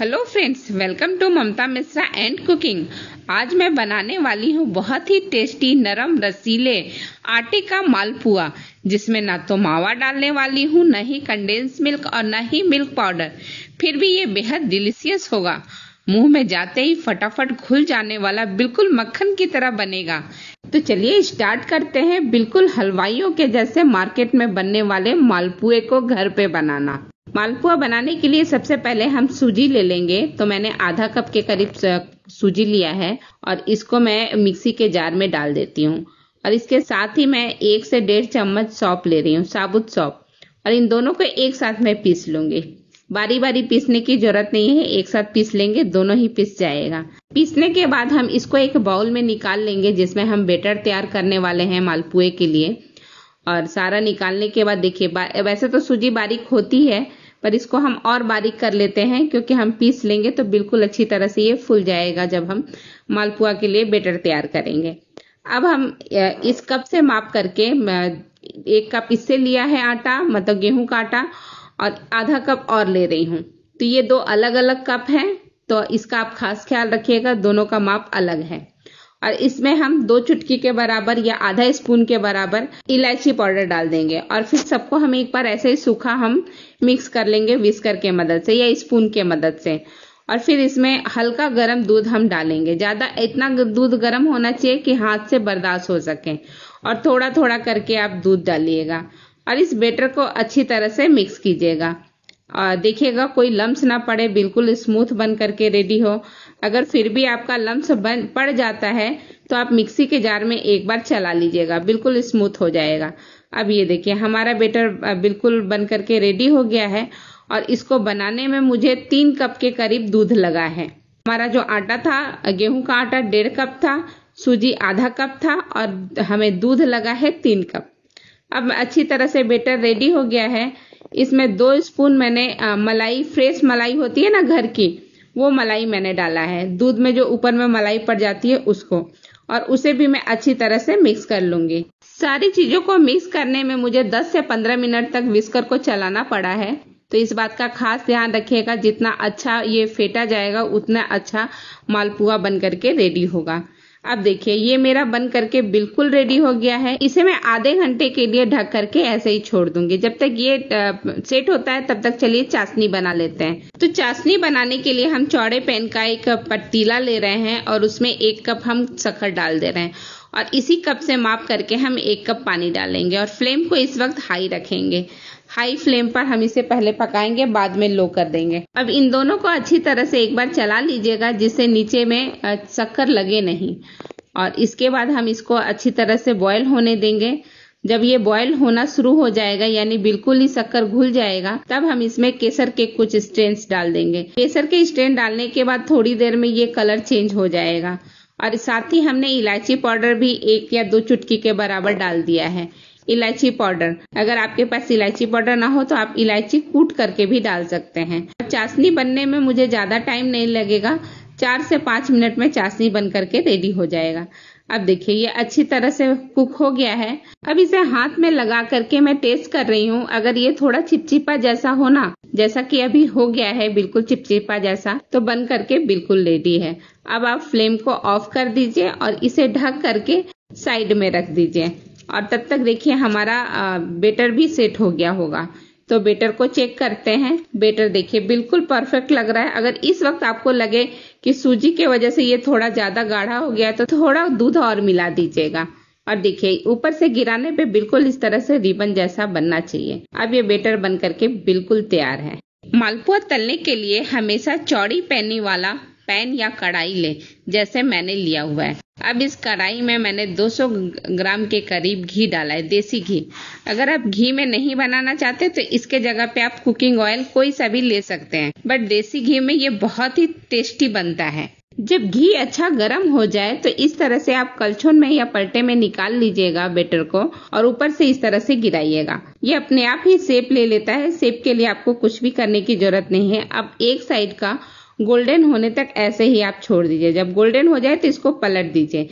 hello friends welcome to Mamta Mishra and cooking आज मैं बनाने वाली हूँ बहुत ही टेस्टी नरम रसीले आटे का मालपुआ जिसमें ना तो मावा डालने वाली हूँ न ही कंडेंस मिल्क और न ही मिल्क पाउडर फिर भी ये बेहद डिलीशियस होगा मुंह में जाते ही फटाफट घुल जाने वाला बिल्कुल मक्खन की तरह बनेगा तो चलिए स्टार्ट करते हैं बिल्कुल हलवाइयों के जैसे मार्केट में बनने वाले मालपुए को घर पे बनाना मालपुआ बनाने के लिए सबसे पहले हम सूजी ले लेंगे तो मैंने आधा कप के करीब सूजी लिया है और इसको मैं मिक्सी के जार में डाल देती हूँ और इसके साथ ही मैं एक से डेढ़ चम्मच सौंप ले रही हूँ साबुत सौंप और इन दोनों को एक साथ मैं पीस लूंगी बारी बारी पीसने की जरूरत नहीं है एक साथ पीस लेंगे दोनों ही पीस जाएगा पीसने के बाद हम इसको एक बाउल में निकाल लेंगे जिसमें हम बेटर तैयार करने वाले हैं मालपुए के लिए और सारा निकालने के बाद देखिए वैसे तो सूजी बारीक होती है पर इसको हम और बारीक कर लेते हैं क्योंकि हम पीस लेंगे तो बिल्कुल अच्छी तरह से ये फूल जाएगा जब हम मालपुआ के लिए बेटर तैयार करेंगे अब हम इस कप से माप करके एक कप इससे लिया है आटा मतलब गेहूं का आटा और आधा कप और ले रही हूं तो ये दो अलग अलग कप हैं तो इसका आप खास ख्याल रखिएगा दोनों का माप अलग है और इसमें हम दो चुटकी के बराबर या आधा स्पून के बराबर इलायची पाउडर डाल देंगे और फिर सबको हम एक बार ऐसे ही सूखा हम मिक्स कर लेंगे विस्कर के मदद से या स्पून के मदद से और फिर इसमें हल्का गर्म दूध हम डालेंगे ज़्यादा इतना दूध गर्म होना चाहिए कि हाथ से बर्दाश्त हो सके और थोड़ा थोड़ा करके आप दूध डालिएगा और इस बेटर को अच्छी तरह से मिक्स कीजिएगा देखिएगा कोई लम्स ना पड़े बिल्कुल स्मूथ बन करके रेडी हो अगर फिर भी आपका लम्स बन पड़ जाता है तो आप मिक्सी के जार में एक बार चला लीजिएगा बिल्कुल स्मूथ हो जाएगा अब ये देखिए हमारा बेटर बिल्कुल बन करके रेडी हो गया है और इसको बनाने में मुझे तीन कप के करीब दूध लगा है हमारा जो आटा था गेहूं का आटा डेढ़ कप था सूजी आधा कप था और हमें दूध लगा है तीन कप अब अच्छी तरह से बेटर रेडी हो गया है इसमें दो स्पून मैंने मलाई फ्रेश मलाई होती है ना घर की वो मलाई मैंने डाला है दूध में जो ऊपर में मलाई पड़ जाती है उसको और उसे भी मैं अच्छी तरह से मिक्स कर लूंगी सारी चीजों को मिक्स करने में मुझे 10 से 15 मिनट तक विस्कर को चलाना पड़ा है तो इस बात का खास ध्यान रखिएगा जितना अच्छा ये फेटा जाएगा उतना अच्छा मालपुआ बन करके रेडी होगा अब देखिए ये मेरा बन करके बिल्कुल रेडी हो गया है इसे मैं आधे घंटे के लिए ढक करके ऐसे ही छोड़ दूंगी जब तक ये सेट होता है तब तक चलिए चाशनी बना लेते हैं तो चाशनी बनाने के लिए हम चौड़े पेन का एक पतीला ले रहे हैं और उसमें एक कप हम शक्कर डाल दे रहे हैं और इसी कप से माप करके हम एक कप पानी डालेंगे और फ्लेम को इस वक्त हाई रखेंगे हाई फ्लेम पर हम इसे पहले पकाएंगे बाद में लो कर देंगे अब इन दोनों को अच्छी तरह से एक बार चला लीजिएगा जिससे नीचे में शक्कर लगे नहीं और इसके बाद हम इसको अच्छी तरह से बॉयल होने देंगे जब ये बॉयल होना शुरू हो जाएगा यानी बिल्कुल ही शक्कर घुल जाएगा तब हम इसमें केसर के कुछ स्ट्रेन्स डाल देंगे केसर के स्ट्रेन डालने के बाद थोड़ी देर में ये कलर चेंज हो जाएगा और साथ ही हमने इलायची पाउडर भी एक या दो चुटकी के बराबर डाल दिया है इलायची पाउडर अगर आपके पास इलायची पाउडर ना हो तो आप इलायची कूट करके भी डाल सकते हैं चाशनी बनने में मुझे ज्यादा टाइम नहीं लगेगा चार से पाँच मिनट में चाशनी बन करके रेडी हो जाएगा अब देखिए ये अच्छी तरह से कुक हो गया है अब इसे हाथ में लगा करके मैं टेस्ट कर रही हूँ अगर ये थोड़ा चिपचिपा जैसा हो ना जैसा कि अभी हो गया है बिल्कुल चिपचिपा जैसा तो बन करके बिल्कुल रेडी है अब आप फ्लेम को ऑफ कर दीजिए और इसे ढक करके साइड में रख दीजिए और तब तक देखिए हमारा बेटर भी सेट हो गया होगा तो बेटर को चेक करते हैं बेटर देखिए बिल्कुल परफेक्ट लग रहा है अगर इस वक्त आपको लगे कि सूजी के वजह से ये थोड़ा ज्यादा गाढ़ा हो गया तो थोड़ा दूध और मिला दीजिएगा और देखिए ऊपर से गिराने पे बिल्कुल इस तरह से रिबन जैसा बनना चाहिए अब ये बेटर बन करके बिल्कुल तैयार है मालपुआ तलने के लिए हमेशा चौड़ी पैनी वाला पैन या कढ़ाई ले जैसे मैंने लिया हुआ है अब इस कढ़ाई में मैंने 200 ग्राम के करीब घी डाला है देसी घी अगर आप घी में नहीं बनाना चाहते तो इसके जगह पे आप कुकिंग ऑयल कोई सा भी ले सकते हैं बट देसी घी में ये बहुत ही टेस्टी बनता है जब घी अच्छा गर्म हो जाए तो इस तरह से आप कलछुन में या पलटे में निकाल लीजिएगा बेटर को और ऊपर से इस तरह से गिराइएगा ये अपने आप ही सेप ले लेता है सेप के लिए आपको कुछ भी करने की जरूरत नहीं है अब एक साइड का गोल्डन होने तक ऐसे ही आप छोड़ दीजिए जब गोल्डन हो जाए तो इसको पलट दीजिए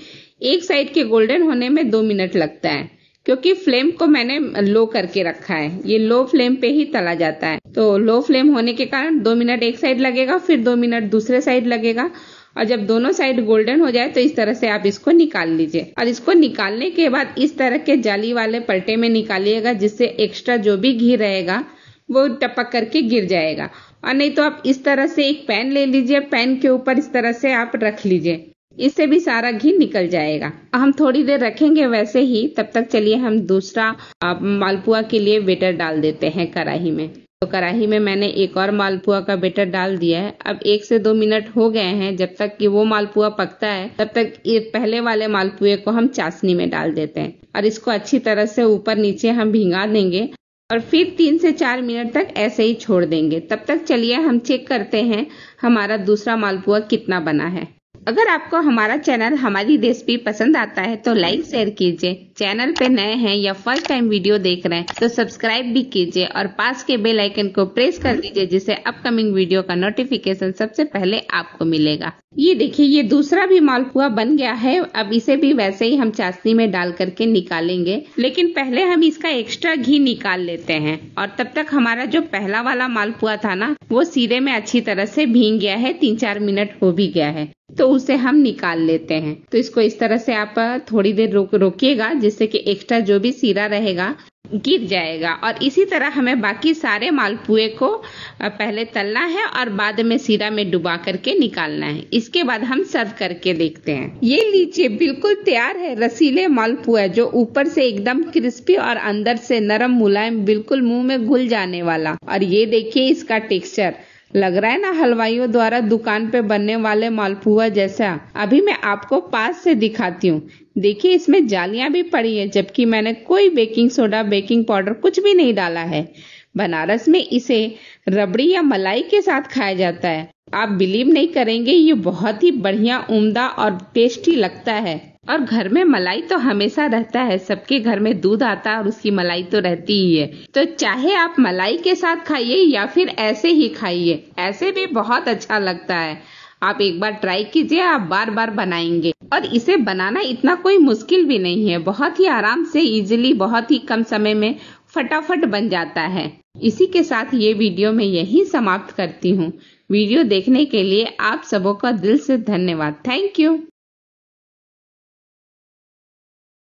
एक साइड के गोल्डन होने में दो मिनट लगता है क्योंकि फ्लेम को मैंने लो करके रखा है ये लो फ्लेम पे ही तला जाता है तो लो फ्लेम होने के कारण दो मिनट एक साइड लगेगा फिर दो मिनट दूसरे साइड लगेगा और जब दोनों साइड गोल्डन हो जाए तो इस तरह से आप इसको निकाल लीजिए और इसको निकालने के बाद इस तरह के जाली वाले पलटे में निकालिएगा जिससे एक्स्ट्रा जो भी घी रहेगा वो टपक करके गिर जाएगा और नहीं तो आप इस तरह से एक पैन ले लीजिए पैन के ऊपर इस तरह से आप रख लीजिए इससे भी सारा घी निकल जाएगा हम थोड़ी देर रखेंगे वैसे ही तब तक चलिए हम दूसरा मालपुआ के लिए बेटर डाल देते हैं कढ़ाई में तो कराही में मैंने एक और मालपुआ का बेटर डाल दिया है अब एक से दो मिनट हो गए हैं जब तक कि वो मालपुआ पकता है तब तक ये पहले वाले मालपुए को हम चाशनी में डाल देते हैं और इसको अच्छी तरह से ऊपर नीचे हम भिंगा देंगे और फिर तीन से चार मिनट तक ऐसे ही छोड़ देंगे तब तक चलिए हम चेक करते हैं हमारा दूसरा मालपुआ कितना बना है अगर आपको हमारा चैनल हमारी रेसिपी पसंद आता है तो लाइक शेयर कीजिए चैनल पे नए हैं या फर्स्ट टाइम वीडियो देख रहे हैं तो सब्सक्राइब भी कीजिए और पास के बेल आइकन को प्रेस कर दीजिए जिससे अपकमिंग वीडियो का नोटिफिकेशन सबसे पहले आपको मिलेगा ये देखिए ये दूसरा भी मालपुआ बन गया है अब इसे भी वैसे ही हम चाशनी में डाल करके निकालेंगे लेकिन पहले हम इसका एक्स्ट्रा घी निकाल लेते हैं और तब तक हमारा जो पहला वाला मालपुआ था ना वो सीरे में अच्छी तरह से भींग गया है तीन चार मिनट हो भी गया है तो उसे हम निकाल लेते हैं तो इसको इस तरह से आप थोड़ी देर रोक रोकिएगा जिससे कि एक्स्ट्रा जो भी सीरा रहेगा गिर जाएगा और इसी तरह हमें बाकी सारे मालपुए को पहले तलना है और बाद में सीरा में डुबा करके निकालना है इसके बाद हम सर्व करके देखते हैं ये लीचे बिल्कुल तैयार है रसीले मालपुआ जो ऊपर से एकदम क्रिस्पी और अंदर से नरम मुलायम बिल्कुल मुंह में घुल जाने वाला और ये देखिए इसका टेक्सचर लग रहा है ना हलवाइयों द्वारा दुकान पे बनने वाले मालपुआ जैसा अभी मैं आपको पास से दिखाती हूँ देखिए इसमें जालियां भी पड़ी है जबकि मैंने कोई बेकिंग सोडा बेकिंग पाउडर कुछ भी नहीं डाला है बनारस में इसे रबड़ी या मलाई के साथ खाया जाता है आप बिलीव नहीं करेंगे ये बहुत ही बढ़िया उम्दा और टेस्टी लगता है और घर में मलाई तो हमेशा रहता है सबके घर में दूध आता है और उसकी मलाई तो रहती ही है तो चाहे आप मलाई के साथ खाइए या फिर ऐसे ही खाइए ऐसे भी बहुत अच्छा लगता है आप एक बार ट्राई कीजिए आप बार बार बनाएंगे और इसे बनाना इतना कोई मुश्किल भी नहीं है बहुत ही आराम से इजिली बहुत ही कम समय में फटाफट बन जाता है इसी के साथ ये वीडियो मैं यही समाप्त करती हूँ वीडियो देखने के लिए आप सबों का दिल से धन्यवाद थैंक यू